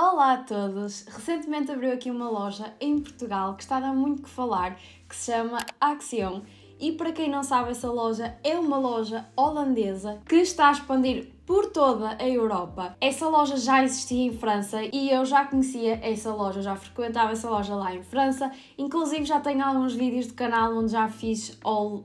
Olá a todos! Recentemente abriu aqui uma loja em Portugal que está a dar muito que falar, que se chama Axion. E para quem não sabe, essa loja é uma loja holandesa que está a expandir por toda a Europa. Essa loja já existia em França e eu já conhecia essa loja, já frequentava essa loja lá em França. Inclusive já tenho alguns vídeos do canal onde já fiz all, uh,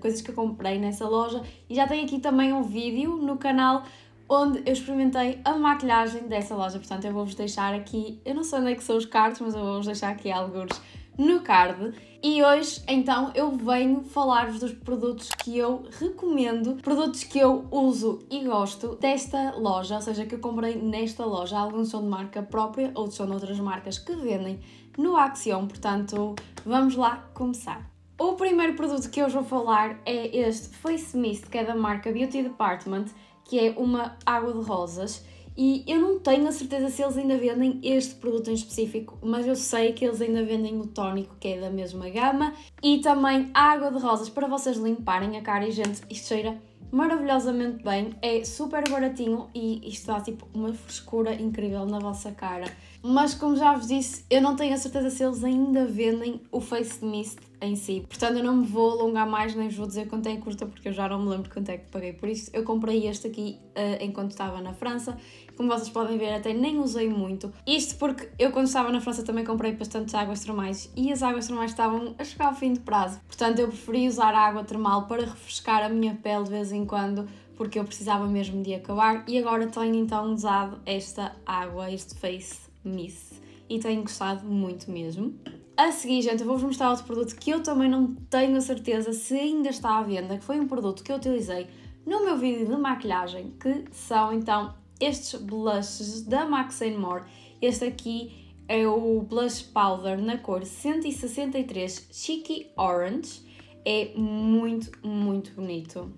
coisas que eu comprei nessa loja e já tenho aqui também um vídeo no canal onde eu experimentei a maquilhagem dessa loja. Portanto, eu vou-vos deixar aqui, eu não sei onde é que são os cards, mas eu vou-vos deixar aqui alguns no card. E hoje, então, eu venho falar-vos dos produtos que eu recomendo, produtos que eu uso e gosto desta loja, ou seja, que eu comprei nesta loja. Alguns são de marca própria, outros são de outras marcas que vendem no Axion, portanto, vamos lá começar. O primeiro produto que eu vou falar é este Face Mist, que é da marca Beauty Department que é uma água de rosas. E eu não tenho a certeza se eles ainda vendem este produto em específico, mas eu sei que eles ainda vendem o tónico, que é da mesma gama, e também água de rosas para vocês limparem a cara. E, gente, isto cheira maravilhosamente bem, é super baratinho e isto dá tipo uma frescura incrível na vossa cara. Mas como já vos disse, eu não tenho a certeza se eles ainda vendem o Face Mist em si. Portanto, eu não me vou alongar mais, nem vos vou dizer quanto é que custa, porque eu já não me lembro quanto é que paguei por isso. Eu comprei este aqui uh, enquanto estava na França. Como vocês podem ver, até nem usei muito. Isto porque eu, quando estava na França, também comprei bastantes águas termais e as águas termais estavam a chegar ao fim de prazo. Portanto, eu preferi usar a água termal para refrescar a minha pele de vez em quando, porque eu precisava mesmo de acabar. E agora tenho então usado esta água, este Face Miss. E tenho gostado muito mesmo. A seguir, gente, eu vou-vos mostrar outro produto que eu também não tenho a certeza se ainda está à venda, que foi um produto que eu utilizei no meu vídeo de maquilhagem, que são então estes blushes da Max More. Este aqui é o blush powder na cor 163 Cheeky Orange. É muito, muito bonito.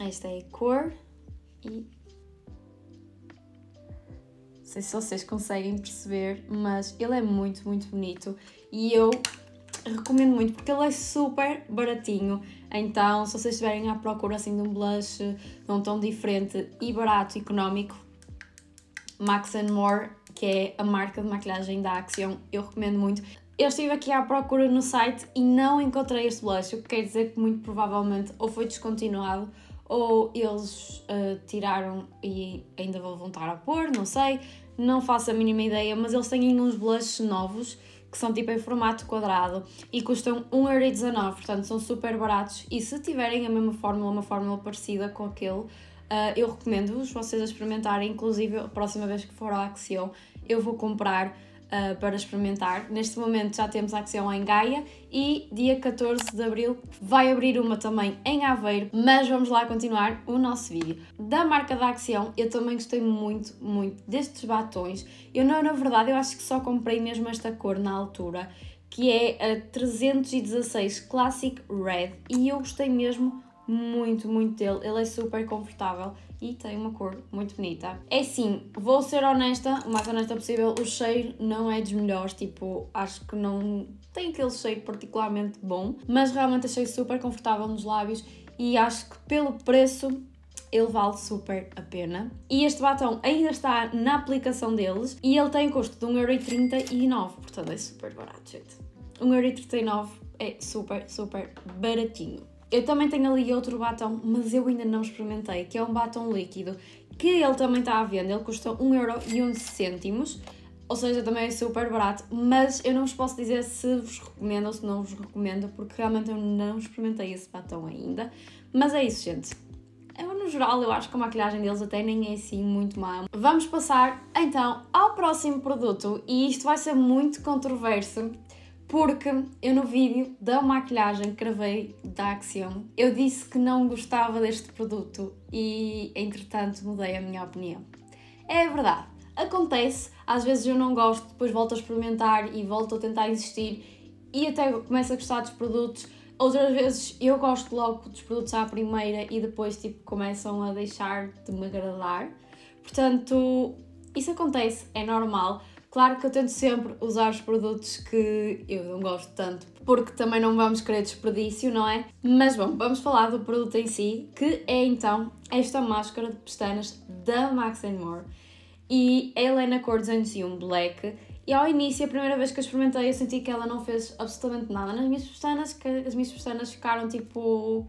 Esta é a cor e... Não sei se vocês conseguem perceber, mas ele é muito, muito bonito e eu recomendo muito porque ele é super baratinho. Então, se vocês estiverem à procura assim de um blush não tão diferente e barato, económico, Max More, que é a marca de maquilhagem da Axion, eu recomendo muito. Eu estive aqui à procura no site e não encontrei este blush, o que quer dizer que muito provavelmente ou foi descontinuado ou eles uh, tiraram e ainda vão voltar a pôr, não sei, não faço a mínima ideia, mas eles têm uns blushes novos que são tipo em formato quadrado e custam 1,19€, portanto são super baratos e se tiverem a mesma fórmula, uma fórmula parecida com aquele, Uh, eu recomendo-vos vocês a experimentarem, inclusive a próxima vez que for à Axion eu vou comprar uh, para experimentar. Neste momento já temos a Axião em Gaia e dia 14 de Abril vai abrir uma também em Aveiro, mas vamos lá continuar o nosso vídeo. Da marca da Axião eu também gostei muito, muito destes batons. Eu não, na verdade, eu acho que só comprei mesmo esta cor na altura, que é a 316 Classic Red e eu gostei mesmo muito, muito dele. Ele é super confortável e tem uma cor muito bonita. É assim, vou ser honesta, o mais honesta possível, o cheiro não é dos melhores, tipo, acho que não tem aquele cheiro particularmente bom, mas realmente achei super confortável nos lábios e acho que pelo preço ele vale super a pena. E este batom ainda está na aplicação deles e ele tem custo de 1,39€, portanto é super barato, gente. 1,39€ é super, super baratinho. Eu também tenho ali outro batom, mas eu ainda não experimentei, que é um batom líquido, que ele também está à venda, ele custa 1,11€, ou seja, também é super barato, mas eu não vos posso dizer se vos recomendo ou se não vos recomendo, porque realmente eu não experimentei esse batom ainda. Mas é isso, gente. Eu, no geral, eu acho que a maquilhagem deles até nem é assim muito má. Vamos passar, então, ao próximo produto, e isto vai ser muito controverso, porque eu no vídeo da maquilhagem que gravei da Axiom, eu disse que não gostava deste produto e entretanto mudei a minha opinião. É verdade, acontece, às vezes eu não gosto, depois volto a experimentar e volto a tentar insistir e até começo a gostar dos produtos. Outras vezes eu gosto logo dos produtos à primeira e depois tipo começam a deixar de me agradar. Portanto, isso acontece, é normal Claro que eu tento sempre usar os produtos que eu não gosto tanto, porque também não vamos querer desperdício, não é? Mas bom, vamos falar do produto em si, que é então esta máscara de pestanas da Max More. E ela é na cor 201 Black. E ao início, a primeira vez que eu experimentei, eu senti que ela não fez absolutamente nada nas minhas pestanas, que as minhas pestanas ficaram tipo.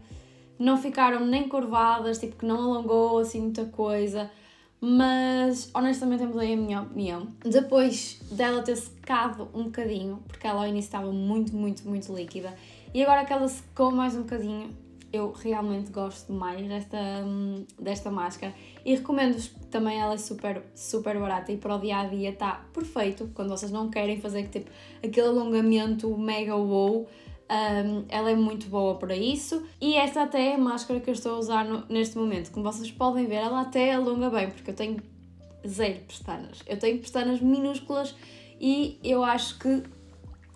não ficaram nem curvadas, tipo que não alongou assim muita coisa mas honestamente eu mudei a minha opinião. Depois dela ter secado um bocadinho, porque ela ao início estava muito, muito, muito líquida, e agora que ela secou mais um bocadinho, eu realmente gosto mais desta, hum, desta máscara e recomendo-vos também, ela é super, super barata e para o dia a dia está perfeito quando vocês não querem fazer tipo, aquele alongamento mega wow um, ela é muito boa para isso. E esta até é a máscara que eu estou a usar no, neste momento. Como vocês podem ver, ela até alonga bem, porque eu tenho zero pestanas. Eu tenho pestanas minúsculas e eu acho que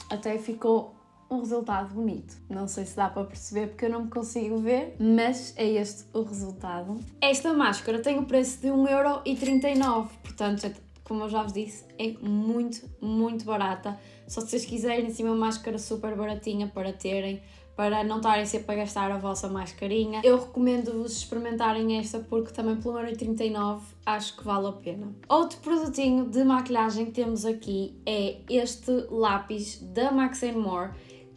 até ficou um resultado bonito. Não sei se dá para perceber porque eu não me consigo ver, mas é este o resultado. Esta máscara tem o preço de 1,39€, portanto como eu já vos disse, é muito, muito barata. Só se vocês quiserem, assim, uma máscara super baratinha para terem, para não estarem sempre a gastar a vossa mascarinha. Eu recomendo-vos experimentarem esta porque também pelo 1,39€ acho que vale a pena. Outro produtinho de maquilhagem que temos aqui é este lápis da Max More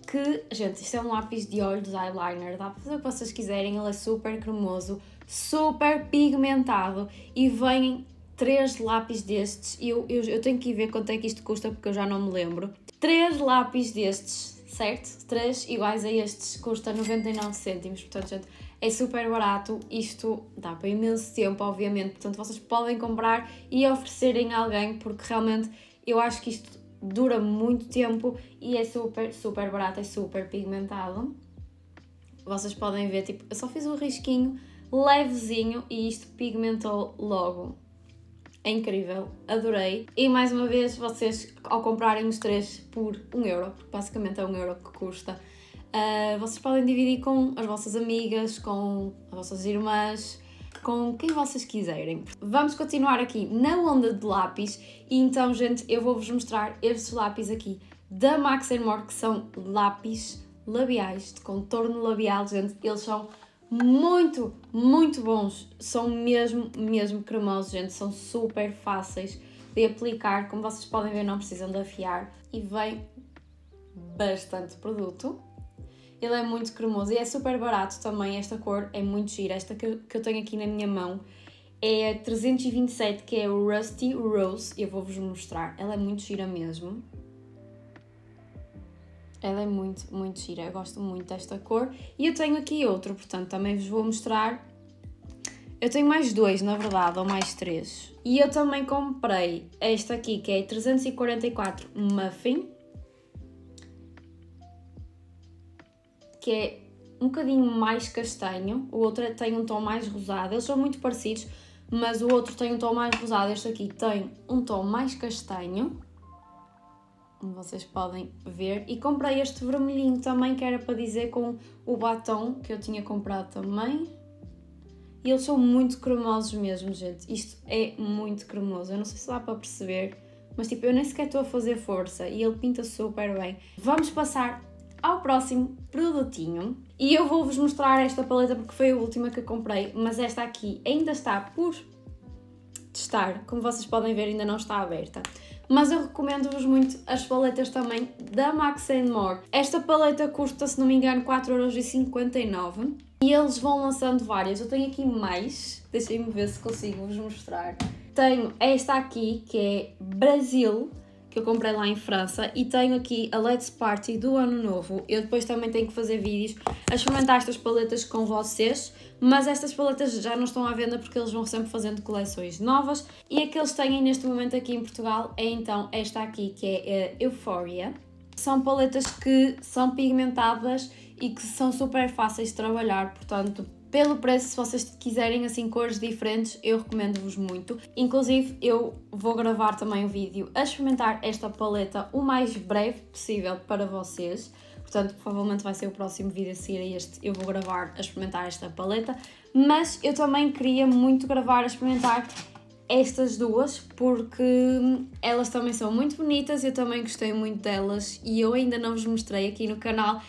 que, gente, isto é um lápis de olhos eyeliner, dá para fazer o que vocês quiserem, ele é super cremoso, super pigmentado e vem três lápis destes, eu, eu, eu tenho que ir ver quanto é que isto custa porque eu já não me lembro. Três lápis destes, certo? Três iguais a estes, custa 99 cêntimos, portanto, gente, é super barato. Isto dá para imenso tempo, obviamente, portanto, vocês podem comprar e oferecerem a alguém porque realmente eu acho que isto dura muito tempo e é super, super barato, é super pigmentado. Vocês podem ver, tipo, eu só fiz um risquinho levezinho e isto pigmentou logo. É incrível, adorei. E mais uma vez, vocês ao comprarem os três por 1 euro, porque basicamente é 1 euro que custa, uh, vocês podem dividir com as vossas amigas, com as vossas irmãs, com quem vocês quiserem. Vamos continuar aqui na onda de lápis e então, gente, eu vou-vos mostrar estes lápis aqui da Max More, que são lápis labiais, de contorno labial, gente, eles são muito, muito bons. São mesmo, mesmo cremosos, gente. São super fáceis de aplicar. Como vocês podem ver, não precisam de afiar. E vem bastante produto. Ele é muito cremoso e é super barato também. Esta cor é muito gira. Esta que eu, tenho aqui na minha mão é 327, que é o Rusty Rose. Eu vou-vos mostrar. Ela é muito gira mesmo. Ela é muito, muito gira. Eu gosto muito desta cor. E eu tenho aqui outro, portanto, também vos vou mostrar. Eu tenho mais dois, na verdade, ou mais três. E eu também comprei esta aqui, que é 344 Muffin. Que é um bocadinho mais castanho. O outro é, tem um tom mais rosado. Eles são muito parecidos, mas o outro tem um tom mais rosado. Este aqui tem um tom mais castanho vocês podem ver. E comprei este vermelhinho também, que era para dizer com o batom que eu tinha comprado também. E eles são muito cremosos mesmo, gente. Isto é muito cremoso. Eu não sei se dá para perceber, mas tipo, eu nem sequer estou a fazer força e ele pinta super bem. Vamos passar ao próximo produtinho. E eu vou-vos mostrar esta paleta porque foi a última que comprei, mas esta aqui ainda está por testar. Como vocês podem ver, ainda não está aberta. Mas eu recomendo-vos muito as paletas também da Max More. Esta paleta custa, se não me engano, 4,59€ e eles vão lançando várias. Eu tenho aqui mais, deixem-me ver se consigo vos mostrar. Tenho esta aqui, que é Brasil, que eu comprei lá em França e tenho aqui a Let's Party do Ano Novo. Eu depois também tenho que fazer vídeos a experimentar estas paletas com vocês, mas estas paletas já não estão à venda porque eles vão sempre fazendo coleções novas e a que eles têm neste momento aqui em Portugal é então esta aqui que é a Euphoria. São paletas que são pigmentadas e que são super fáceis de trabalhar, portanto pelo preço, se vocês quiserem assim cores diferentes, eu recomendo-vos muito. Inclusive, eu vou gravar também um vídeo a experimentar esta paleta o mais breve possível para vocês. Portanto, provavelmente vai ser o próximo vídeo a seguir a este. Eu vou gravar a experimentar esta paleta. Mas eu também queria muito gravar a experimentar estas duas porque elas também são muito bonitas, eu também gostei muito delas e eu ainda não vos mostrei aqui no canal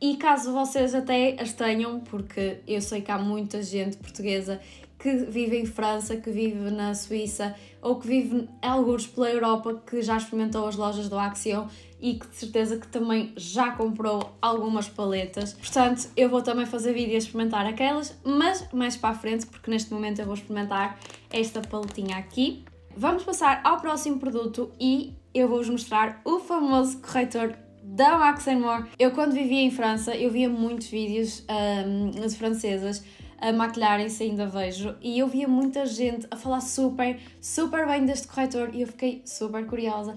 e caso vocês até as tenham, porque eu sei que há muita gente portuguesa que vive em França, que vive na Suíça ou que vive em alguns pela Europa que já experimentou as lojas do Axion e que de certeza que também já comprou algumas paletas. Portanto, eu vou também fazer vídeo a experimentar aquelas, mas mais para a frente, porque neste momento eu vou experimentar esta paletinha aqui. Vamos passar ao próximo produto e eu vou-vos mostrar o famoso corretor da Max More. Eu quando vivia em França, eu via muitos vídeos um, de francesas a maquilharem-se, ainda vejo, e eu via muita gente a falar super, super bem deste corretor e eu fiquei super curiosa.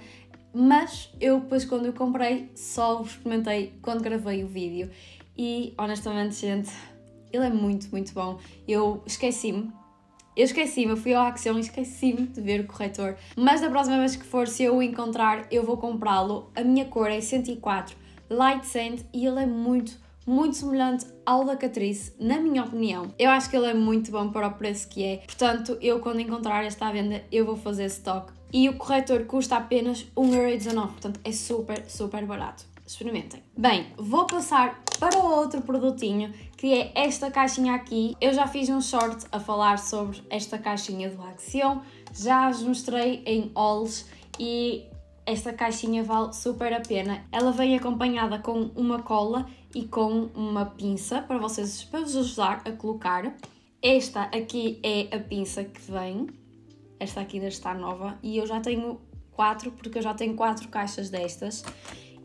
Mas eu depois quando eu comprei, só o experimentei quando gravei o vídeo. E honestamente, gente, ele é muito, muito bom. Eu esqueci-me eu esqueci-me, eu fui ao Axion e esqueci-me de ver o corretor. Mas da próxima vez que for, se eu o encontrar, eu vou comprá-lo. A minha cor é 104 Light Sand e ele é muito, muito semelhante ao da Catrice, na minha opinião. Eu acho que ele é muito bom para o preço que é. Portanto, eu quando encontrar esta à venda, eu vou fazer stock. E o corretor custa apenas 1,19€, portanto é super, super barato experimentem. Bem, vou passar para o outro produtinho, que é esta caixinha aqui. Eu já fiz um short a falar sobre esta caixinha do Axion, já as mostrei em hauls e esta caixinha vale super a pena. Ela vem acompanhada com uma cola e com uma pinça para vocês para vos ajudar a colocar. Esta aqui é a pinça que vem, esta aqui ainda está nova e eu já tenho quatro porque eu já tenho quatro caixas destas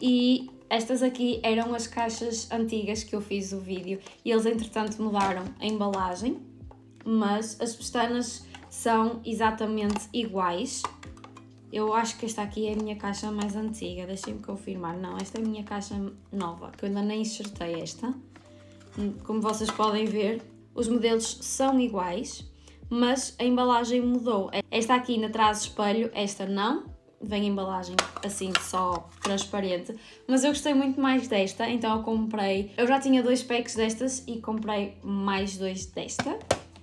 e estas aqui eram as caixas antigas que eu fiz o vídeo e eles entretanto mudaram a embalagem, mas as pestanas são exatamente iguais. Eu acho que esta aqui é a minha caixa mais antiga, deixem-me confirmar. Não, esta é a minha caixa nova, que eu ainda nem enxertei esta. Como vocês podem ver, os modelos são iguais, mas a embalagem mudou. Esta aqui ainda traz espelho, esta não vem embalagem assim só transparente, mas eu gostei muito mais desta, então eu comprei, eu já tinha dois packs destas e comprei mais dois desta.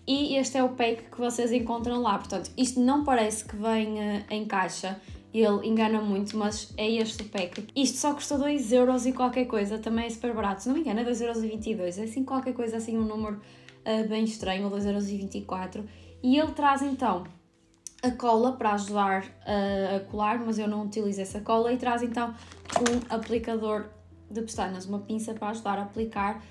E este é o pack que vocês encontram lá, portanto, isto não parece que vem em caixa, ele engana muito, mas é este o pack. Isto só custou 2 euros e qualquer coisa, também é super barato, se não me engano é 2,22€, é assim qualquer coisa, assim um número uh, bem estranho, ou 2,24€. E ele traz então a cola para ajudar a, a colar, mas eu não utilizo essa cola e traz então um aplicador de pestanas, uma pinça para ajudar a aplicar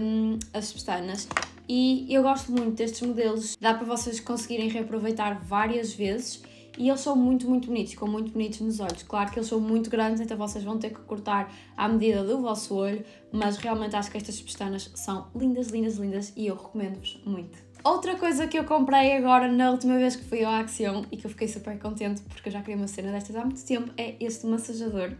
um, as pestanas. E eu gosto muito destes modelos, dá para vocês conseguirem reaproveitar várias vezes e eles são muito, muito bonitos, ficam muito bonitos nos olhos. Claro que eles são muito grandes, então vocês vão ter que cortar à medida do vosso olho, mas realmente acho que estas pestanas são lindas, lindas, lindas e eu recomendo-vos muito. Outra coisa que eu comprei agora na última vez que fui ao Action e que eu fiquei super contente porque eu já queria uma cena destas há muito tempo é este massajador.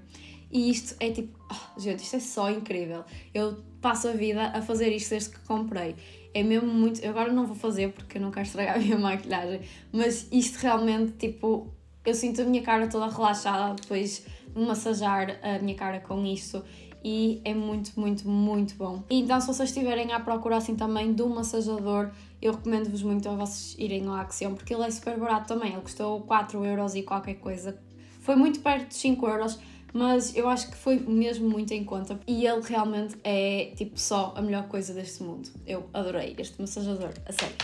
E isto é tipo, oh, gente, isto é só incrível. Eu passo a vida a fazer isto desde que comprei. É mesmo muito. Eu agora não vou fazer porque eu não quero estragar a minha maquilhagem, mas isto realmente, tipo, eu sinto a minha cara toda relaxada depois de massajar a minha cara com isto e é muito, muito, muito bom. E então, se vocês estiverem à procura assim também do massajador eu recomendo-vos muito a vocês irem ao Axiom, porque ele é super barato também, ele custou 4 euros e qualquer coisa. Foi muito perto de 5 euros, mas eu acho que foi mesmo muito em conta e ele realmente é tipo só a melhor coisa deste mundo. Eu adorei este massajador, a sério.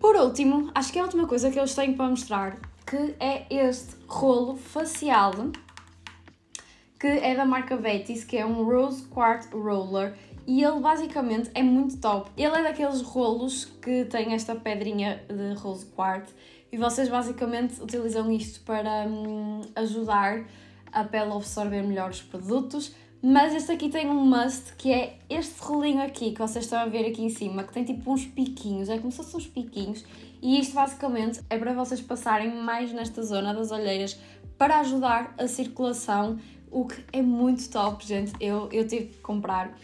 Por último, acho que é a última coisa que eu tenho para mostrar, que é este rolo facial que é da marca Betis, que é um Rose Quart Roller e ele basicamente é muito top. Ele é daqueles rolos que tem esta pedrinha de rolo de quarto e vocês basicamente utilizam isto para hum, ajudar a pele a absorver melhor os produtos. Mas este aqui tem um must, que é este rolinho aqui que vocês estão a ver aqui em cima, que tem tipo uns piquinhos, é como se fossem uns piquinhos, e isto basicamente é para vocês passarem mais nesta zona das olheiras para ajudar a circulação, o que é muito top, gente. Eu, eu tive que comprar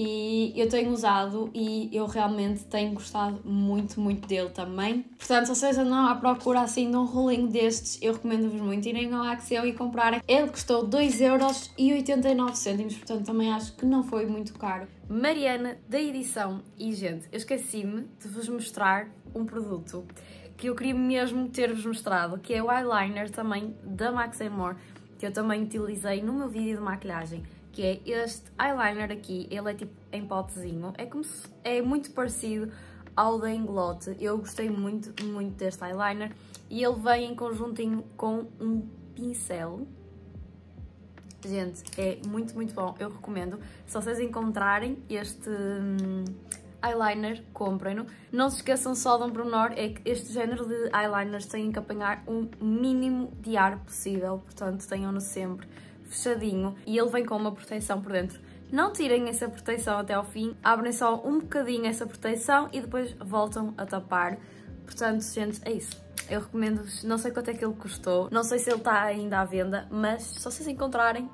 e eu tenho usado e eu realmente tenho gostado muito, muito dele também. Portanto, se vocês andam à procura assim de um rolinho destes, eu recomendo-vos muito irem ao Axel e comprarem. Ele custou 2,89€, portanto também acho que não foi muito caro. Mariana, da edição. E, gente, eu esqueci-me de vos mostrar um produto que eu queria mesmo ter-vos mostrado, que é o eyeliner também da Max More, que eu também utilizei no meu vídeo de maquilhagem que é este eyeliner aqui, ele é tipo em potezinho, é, como se, é muito parecido ao da Inglote. eu gostei muito, muito deste eyeliner e ele vem em conjuntinho com um pincel, gente, é muito, muito bom, eu recomendo, se vocês encontrarem este... Hum, eyeliner, comprem-no. Não se esqueçam só de um pormenor, é que este género de eyeliners têm que apanhar o um mínimo de ar possível, portanto tenham-no sempre fechadinho e ele vem com uma proteção por dentro. Não tirem essa proteção até ao fim, abrem só um bocadinho essa proteção e depois voltam a tapar. Portanto, gente, é isso. Eu recomendo-vos, não sei quanto é que ele custou, não sei se ele está ainda à venda, mas só se vocês encontrarem,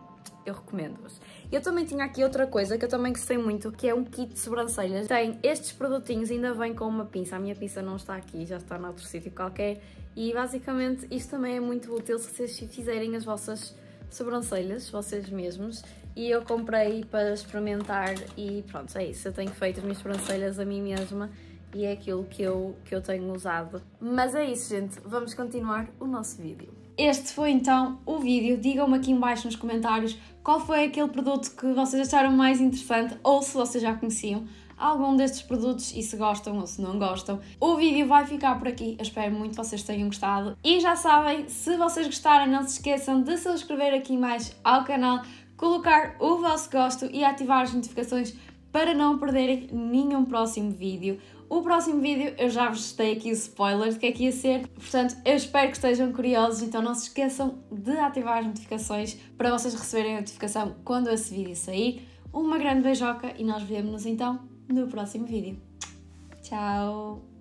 eu recomendo-vos. Eu também tinha aqui outra coisa que eu também gostei muito, que é um kit de sobrancelhas. Tem estes produtinhos, ainda vem com uma pinça. A minha pinça não está aqui, já está noutro sítio qualquer. E basicamente isto também é muito útil se vocês fizerem as vossas sobrancelhas, vocês mesmos, e eu comprei para experimentar e pronto, é isso. Eu tenho feito as minhas sobrancelhas a mim mesma e é aquilo que eu, que eu tenho usado. Mas é isso, gente. Vamos continuar o nosso vídeo. Este foi então o vídeo. Digam-me aqui embaixo nos comentários qual foi aquele produto que vocês acharam mais interessante ou se vocês já conheciam algum destes produtos e se gostam ou se não gostam. O vídeo vai ficar por aqui, eu espero muito que vocês tenham gostado. E já sabem, se vocês gostaram, não se esqueçam de se inscrever aqui mais ao canal, colocar o vosso gosto e ativar as notificações para não perderem nenhum próximo vídeo. O próximo vídeo eu já vos dei aqui o spoiler do que é que ia ser, portanto eu espero que estejam curiosos, então não se esqueçam de ativar as notificações para vocês receberem a notificação quando esse vídeo sair. Uma grande beijoca e nós vemos-nos então no próximo vídeo. Tchau!